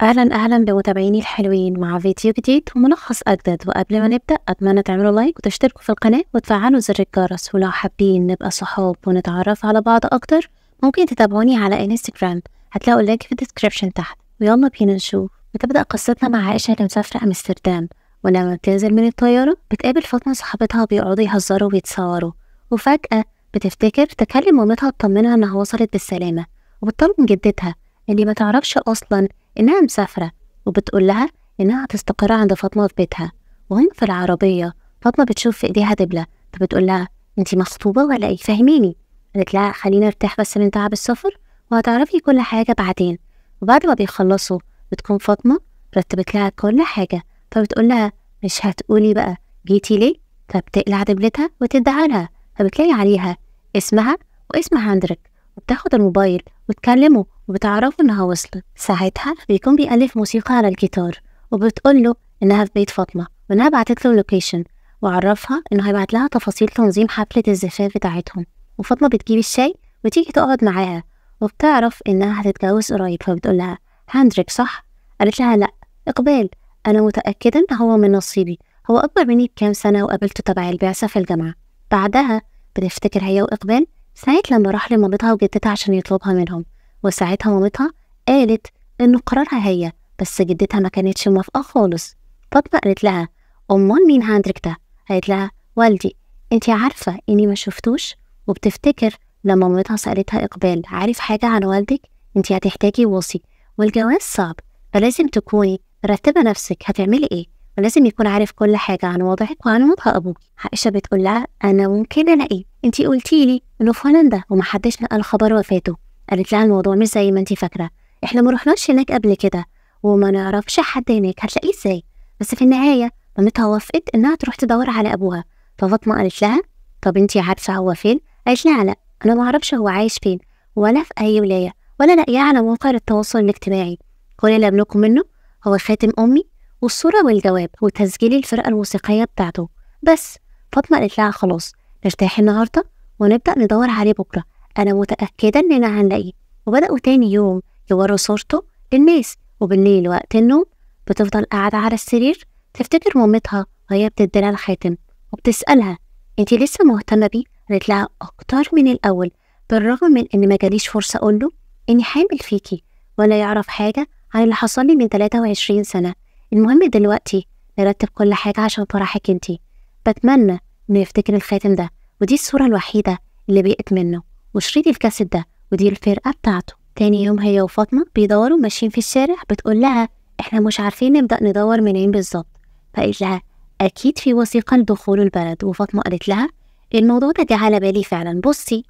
اهلا اهلا بمتابعيني الحلوين مع فيديو جديد وملخص اجدد وقبل ما نبدا اتمنى تعملوا لايك وتشتركوا في القناه وتفعلوا زر الجرس ولو حابين نبقى صحاب ونتعرف على بعض اكتر ممكن تتابعوني على انستجرام هتلاقوا اللينك في الديسكريبشن تحت ويلا بينا نشوف بتبدا قصتنا مع عائشه اللي مسافره امستردام ولما بتنزل من الطياره بتقابل فاطمه صاحبتها بيقعدوا يهزروا ويتصوروا وفجاه بتفتكر تكلم مامتها تطمنها انها وصلت بالسلامه وبتطلب من جدتها اللي ما تعرفش اصلا إنها مسافرة وبتقول لها إنها هتستقر عند فاطمة في بيتها وهم في العربية فاطمة بتشوف في إيديها دبلة فبتقول لها أنت مخطوبة ولا إيه فهميني قالت لها خلينا ارتاح بس من تعب السفر وهتعرفي كل حاجة بعدين وبعد ما بيخلصوا بتكون فاطمة رتبت لها كل حاجة فبتقول لها مش هتقولي بقى جيتي ليه فبتقلع دبلتها وتدعي لها فبتلاقي عليها اسمها واسم هاندريك وبتاخد الموبايل وتكلمه وبتعرفه إنها وصلت ساعتها بيكون بيألف موسيقى على الجيتار وبتقول له إنها في بيت فاطمة وإنها بعتت له اللوكيشن وعرفها إنه هيبعت لها تفاصيل تنظيم حفلة الزفاف بتاعتهم وفاطمة بتجيب الشاي وتيجي تقعد معاها وبتعرف إنها هتتجوز قريب فبتقول لها هاندريك صح؟ قالت لها لأ إقبال أنا متأكدة إن هو من نصيبي هو أكبر مني بكام سنة وقابلته تبع البعثة في الجامعة بعدها بتفتكر هي وإقبال ساعة لما راح لمامتها وجدتها عشان يطلبها منهم وساعتها مامتها قالت إنه قرارها هي بس جدتها ما كانتش موافقة خالص فاطمة قالت لها أمال مين هندرك ده؟ قالت لها والدي انتي عارفة إني ما شفتوش وبتفتكر لما مامتها سألتها إقبال عارف حاجة عن والدك؟ انتي هتحتاجي وصي والجواز صعب فلازم تكوني مرتبة نفسك هتعملي إيه؟ ولازم يكون عارف كل حاجة عن وضعك وعن وضع أبوك عائشة بتقول لها أنا ممكن ألاقيه انتي قلتي لي انه في هولندا ومحدش نقل خبر وفاته قالت لها الموضوع مش زي ما انتي فاكره احنا ما رحناش هناك قبل كده وما نعرفش حد هناك هتلاقيه ازاي بس في النهايه مامتها وافقت انها تروح تدور على ابوها ففاطمه قالت لها طب انتي عارفه هو فين قالت لها لا انا ما اعرفش هو عايش فين ولا في اي ولايه ولا لاقيه على مواقع التواصل الاجتماعي كل اللي املكه منه هو خاتم امي والصوره والجواب وتسجيل الفرقه الموسيقيه بتاعته بس فاطمه قالت لها خلاص نرتاح النهارده ونبدأ ندور عليه بكرة أنا متأكدة إننا هنلاقيه وبدأوا تاني يوم يوروا صورته للناس وبالليل وقت النوم بتفضل قاعدة على السرير تفتكر مامتها وهي بتديلها الخاتم وبتسألها انتي لسه مهتمة بيه؟ قالت لها أكتر من الأول بالرغم من إن ما جاليش فرصة أقوله إني حامل فيكي ولا يعرف حاجة عن اللي حصل لي من 23 سنة المهم دلوقتي نرتب كل حاجة عشان فرحك انتي بتمنى إنه يفتكر الخاتم ده ودي الصورة الوحيدة اللي بقت منه وشريط الكاسيت ده ودي الفرقة بتاعته تاني يوم هي وفاطمة بيدوروا ماشيين في الشارع بتقول لها إحنا مش عارفين نبدأ ندور منين بالظبط فقالت لها أكيد في وثيقة لدخول البلد وفاطمة قالت لها الموضوع ده جه على بالي فعلا بصي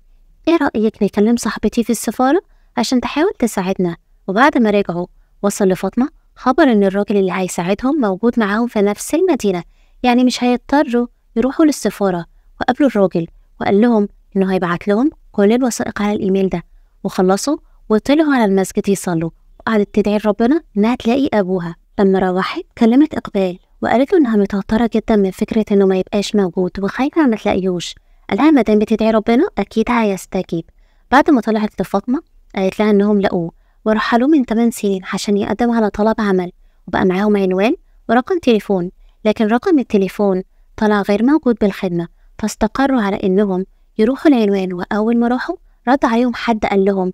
إيه رأيك نكلم صاحبتي في السفارة عشان تحاول تساعدنا وبعد ما رجعوا وصل لفاطمة خبر إن الراجل اللي هيساعدهم موجود معاهم في نفس المدينة يعني مش هيضطروا يروحوا للسفارة وقابلوا الراجل وقال لهم إنه هيبعت لهم كل الوثائق على الإيميل ده وخلصوا وطلعوا على المسجد يصلوا وقعدت تدعي لربنا إنها تلاقي أبوها لما روحت كلمت إقبال وقالت له إنها متوترة جدا من فكرة إنه ما يبقاش موجود وخايفة ما تلاقيهوش قالها ما دام بتدعي ربنا أكيد هيستجيب بعد ما طلعت لفاطمة قالت لها إنهم لقوه ورحلوه من 8 سنين عشان يقدم على طلب عمل وبقى معاهم عنوان ورقم تليفون لكن رقم التليفون طلع غير موجود بالخدمة فاستقروا على إنهم يروحوا العنوان وأول ما راحوا رد عليهم حد قال لهم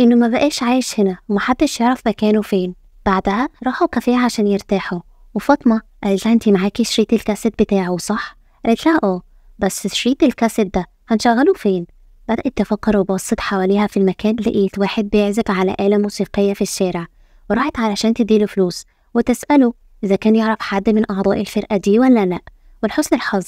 إنه ما بقاش عايش هنا ومحدش يعرف مكانه فين بعدها راحوا كافيه عشان يرتاحوا وفاطمة قالت لها انتي معاكي شريط الكاسيت بتاعه صح؟ قالت لها اه بس شريط الكاسيت ده هنشغله فين؟ بدأت تفكر وبصت حواليها في المكان لقيت واحد بيعزف على آلة موسيقية في الشارع وراحت علشان تديله فلوس وتسأله إذا كان يعرف حد من أعضاء الفرقة دي ولا لأ ولحسن الحظ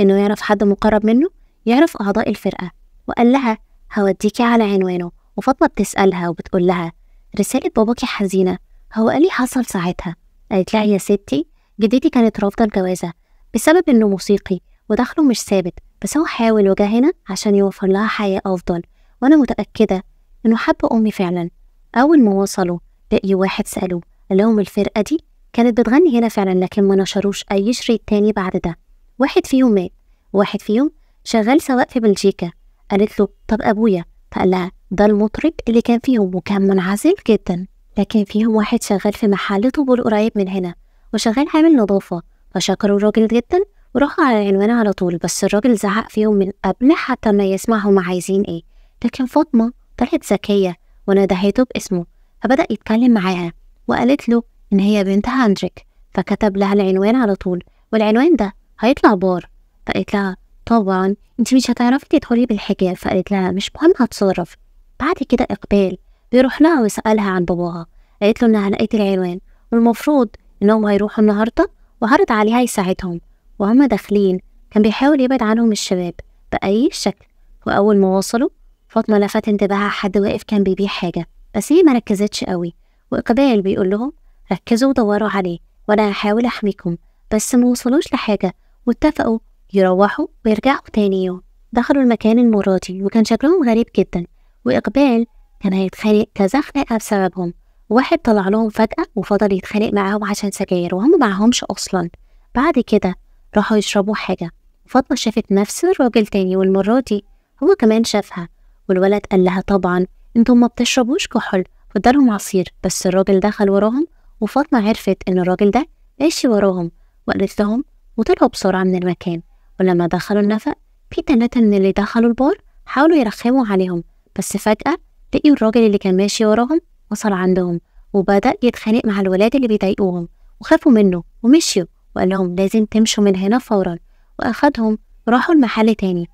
إنه يعرف حد مقرب منه يعرف أعضاء الفرقة وقال لها هوديكي على عنوانه وفاطمة بتسألها وبتقول لها رسالة باباكي حزينة هو قال لي حصل ساعتها قالت لها يا ستي جدتي كانت رافضة الجوازة بسبب إنه موسيقي ودخله مش ثابت بس هو حاول وجه هنا عشان يوفر لها حياة أفضل وأنا متأكدة إنه حب أمي فعلا أول ما وصلوا لقيوا واحد سألوه قال لهم الفرقة دي كانت بتغني هنا فعلا لكن ما نشروش أي شريط تاني بعد ده واحد فيهم مات واحد فيهم شغال سواق في بلجيكا قالت له طب أبويا فقال لها ده المطرب اللي كان فيهم وكان منعزل جدا لكن فيهم واحد شغال في محل طبول قريب من هنا وشغال عامل نظافة فشكروا الراجل جدا وراحوا على العنوان على طول بس الراجل زعق فيهم من قبل حتى ما يسمع هما عايزين ايه لكن فاطمة طلعت ذكية وندهته باسمه فبدأ يتكلم معاها وقالت له إن هي بنت هاندريك فكتب لها العنوان على طول والعنوان ده هيطلع بار فقالت لها طبعا انت مش هتعرفي تدخلي بالحجاب فقالت لها مش مهم هتصرف بعد كده إقبال بيروح لها ويسألها عن باباها قالت له إنها لقيت العنوان والمفروض إنهم هيروحوا النهاردة وعرض عليها يساعدهم وهما داخلين كان بيحاول يبعد عنهم الشباب بأي شكل وأول ما وصلوا فاطمة لفت انتباهها حد واقف كان بيبيع حاجة بس هي مركزتش قوي وإقبال بيقول لهم ركزوا ودوروا عليه وأنا هحاول أحميكم بس موصلوش لحاجة واتفقوا يروحوا ويرجعوا تاني يوم دخلوا المكان المرة دي وكان شكلهم غريب جدا وإقبال كان هيتخانق كذا بسببهم واحد طلع لهم فجأة وفضل يتخانق معاهم عشان سجاير وهم معهمش أصلا بعد كده راحوا يشربوا حاجة وفاطمة شافت نفس الراجل تاني والمرة دي هو كمان شافها والولد قال لها طبعا انتم ما بتشربوش كحول فضلهم عصير بس الراجل دخل وراهم وفاطمة عرفت إن الراجل ده ماشي وراهم وقالت لهم وطلعوا بسرعة من المكان ولما دخلوا النفق في تلاتة من اللي دخلوا البار حاولوا يرخموا عليهم بس فجأة لقيوا الراجل اللي كان ماشي وراهم وصل عندهم وبدأ يتخانق مع الولاد اللي بيضايقوهم وخافوا منه ومشيوا وقال لهم لازم تمشوا من هنا فورا وأخدهم راحوا المحل تاني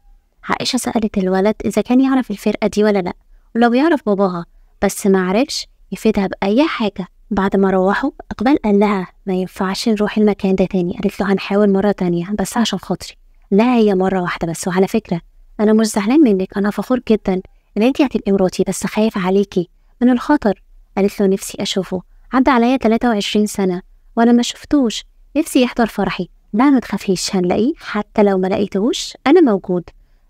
عائشة سألت الولد إذا كان يعرف الفرقة دي ولا لأ ولو يعرف باباها بس معرفش يفيدها بأي حاجة بعد ما روحوا إقبال قال لها ما ينفعش نروح المكان ده تاني قالت له هنحاول مرة تانية بس عشان خاطري لا هي مرة واحدة بس وعلى فكرة أنا مش زعلان منك أنا فخور جدا إن أنت هتبقي مراتي بس خايف عليكي من الخطر قالت له نفسي أشوفه عدى عليا 23 سنة وأنا ما شفتوش نفسي يحضر فرحي لا ما تخافيش هنلاقيه حتى لو ما لقيتهوش أنا موجود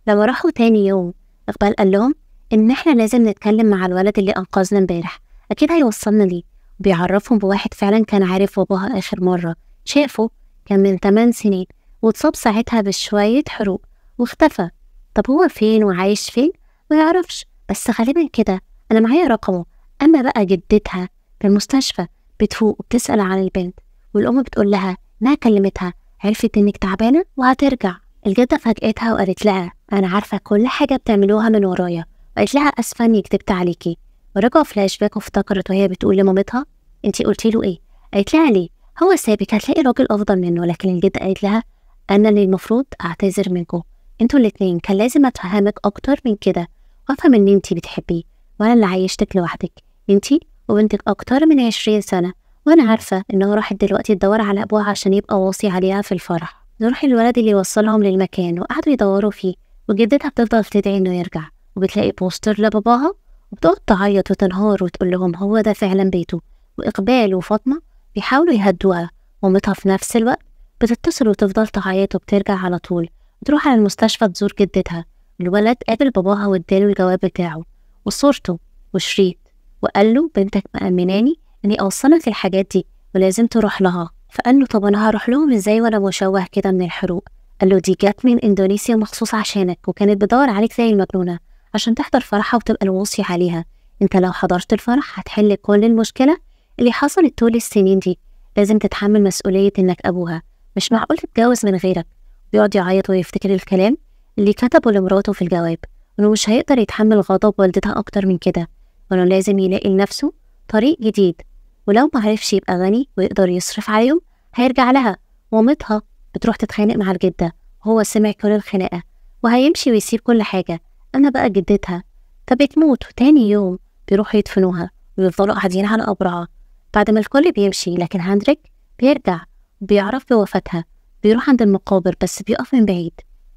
لما راحوا تاني يوم إقبال قال لهم إن إحنا لازم نتكلم مع الولد اللي أنقذنا امبارح أكيد هيوصلنا ليه بيعرفهم بواحد فعلا كان عارف باباها آخر مرة شافه كان من 8 سنين واتصاب ساعتها بشوية حروق واختفى طب هو فين وعايش فين؟ ما يعرفش بس غالبا كده أنا معايا رقمه أما بقى جدتها في المستشفى بتفوق وبتسأل عن البنت والأم بتقول لها إنها كلمتها عرفت إنك تعبانة وهترجع الجدة فاجأتها وقالت لها أنا عارفة كل حاجة بتعملوها من ورايا وقالت لها أسفة إني كتبت عليكي ورجع فلاش باك وافتكرت وهي بتقول لمامتها انتي قلتي له ايه قالت لها ليه هو سابك هتلاقي راجل افضل منه لكن الجد قالت لها انا اللي المفروض اعتذر منكو انتوا الاتنين كان لازم اتفهمك اكتر من كده وافهم ان انتي بتحبيه وانا اللي عايشتك لوحدك انتي وبنتك اكتر من عشرين سنه وانا عارفه انه راحت دلوقتي تدور على ابوها عشان يبقى واصي عليها في الفرح نروح الولد اللي وصلهم للمكان وقعدوا يدوروا فيه وجدتها بتفضل تدعي انه يرجع وبتلاقي بوستر لباباها بتقعد تعيط وتنهار وتقول لهم هو ده فعلا بيته وإقبال وفاطمة بيحاولوا يهدوها مامتها في نفس الوقت بتتصل وتفضل تعيط وبترجع على طول وتروح على المستشفى تزور جدتها الولد قابل باباها واداله الجواب بتاعه وصورته وشريط وقال له بنتك مأمناني إني أوصلك الحاجات دي ولازم تروح لها فقال له طب أنا هروح لهم إزاي وأنا مشوه كده من الحروق قال له دي جت من إندونيسيا مخصوص عشانك وكانت بدور عليك زي المجنونة عشان تحضر فرحها وتبقى الوصي عليها انت لو حضرت الفرح هتحل كل المشكلة اللي حصلت طول السنين دي لازم تتحمل مسؤولية انك ابوها مش معقول تتجوز من غيرك بيقعد يعيط ويفتكر الكلام اللي كتبه لمراته في الجواب انه مش هيقدر يتحمل غضب والدتها اكتر من كده وانه لازم يلاقي لنفسه طريق جديد ولو معرفش يبقى غني ويقدر يصرف عليهم هيرجع لها مامتها بتروح تتخانق مع الجدة وهو سمع كل الخناقة وهيمشي ويسيب كل حاجة أنا بقى جدتها فبتموت وتاني يوم بيروحوا يدفنوها ويفضلوا قاعدين على قبرها بعد ما الكل بيمشي لكن هاندريك بيرجع بيعرف بوفاتها بيروح عند المقابر بس بيقف من بعيد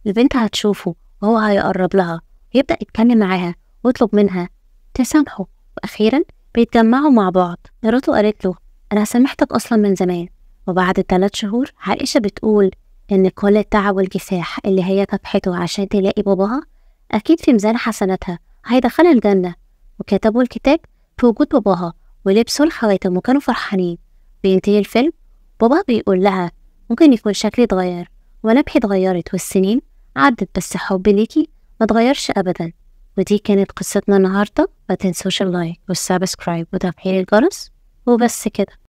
البنت هتشوفه وهو هيقرب لها يبدأ يتكلم معاها ويطلب منها تسامحه وأخيرا بيتجمعوا مع بعض مراته قالت له أنا سامحتك أصلا من زمان وبعد ثلاث شهور عائشة بتقول إن كل التعب والكفاح اللي هي كبحته عشان تلاقي باباها أكيد في ميزان حسناتها هيدخلها الجنة وكتبوا الكتاب في وجود باباها ولبسوا الخواتم وكانوا فرحانين بينتهي الفيلم بابا بيقول لها ممكن يكون شكلي اتغير ونبحي اتغيرت والسنين عدت بس حبي ليكي ما اتغيرش أبدا ودي كانت قصتنا النهاردة ما تنسوش اللايك والسبسكرايب وتفعيل الجرس وبس كده